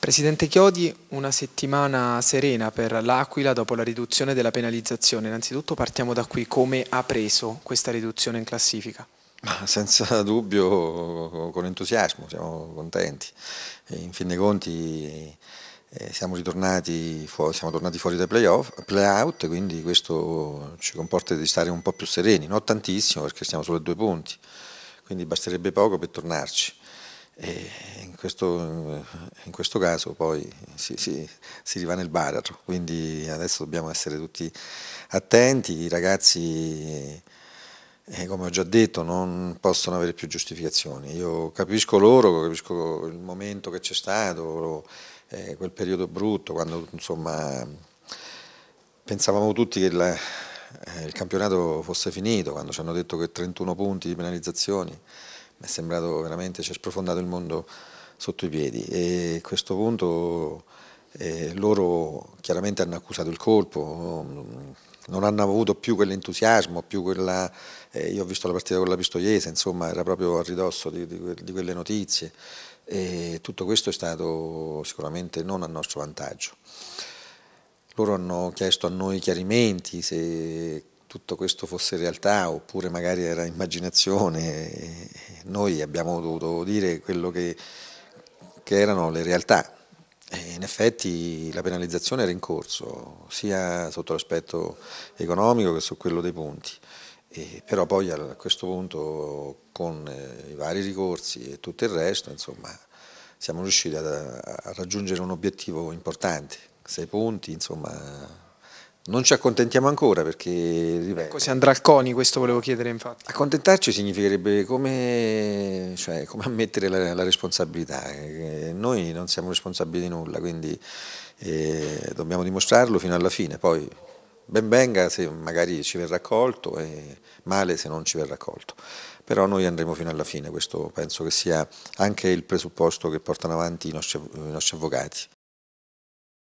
Presidente Chiodi, una settimana serena per l'Aquila dopo la riduzione della penalizzazione. Innanzitutto partiamo da qui, come ha preso questa riduzione in classifica? Ma senza dubbio con entusiasmo, siamo contenti. In fin dei conti eh, siamo ritornati fuori, siamo tornati fuori dai playoff, playout, quindi questo ci comporta di stare un po' più sereni, non tantissimo perché stiamo solo a due punti, quindi basterebbe poco per tornarci in questo, in questo, caso poi si, si, si rimane il baratro, quindi adesso dobbiamo essere tutti attenti, i ragazzi eh, come ho già detto non possono avere più giustificazioni, io capisco loro, capisco il momento che c'è stato, eh, quel periodo brutto quando insomma pensavamo tutti che la, eh, il campionato fosse finito, quando ci hanno detto che 31 punti di penalizzazioni mi è sembrato veramente, ci è sprofondato il mondo sotto i piedi e a questo punto eh, loro chiaramente hanno accusato il colpo, non hanno avuto più quell'entusiasmo, più quella, eh, io ho visto la partita con la Pistoiese, insomma era proprio a ridosso di, di, di quelle notizie e tutto questo è stato sicuramente non a nostro vantaggio. Loro hanno chiesto a noi chiarimenti se tutto questo fosse realtà oppure magari era immaginazione noi abbiamo dovuto dire quello che, che erano le realtà. in effetti la penalizzazione era in corso, sia sotto l'aspetto economico che su quello dei punti. E però poi a questo punto con eh, i vari ricorsi e tutto il resto, insomma, siamo riusciti a, a raggiungere un obiettivo importante, sei punti, insomma, non ci accontentiamo ancora perché ripeto, ecco, se andrà al CONI questo volevo chiedere infatti accontentarci significherebbe come, cioè, come ammettere la, la, responsabilità eh, noi non siamo responsabili di nulla quindi eh, dobbiamo dimostrarlo fino alla fine poi ben venga se magari ci verrà accolto e male se non ci verrà accolto però noi andremo fino alla fine questo penso che sia anche il presupposto che portano avanti i nostri, i nostri avvocati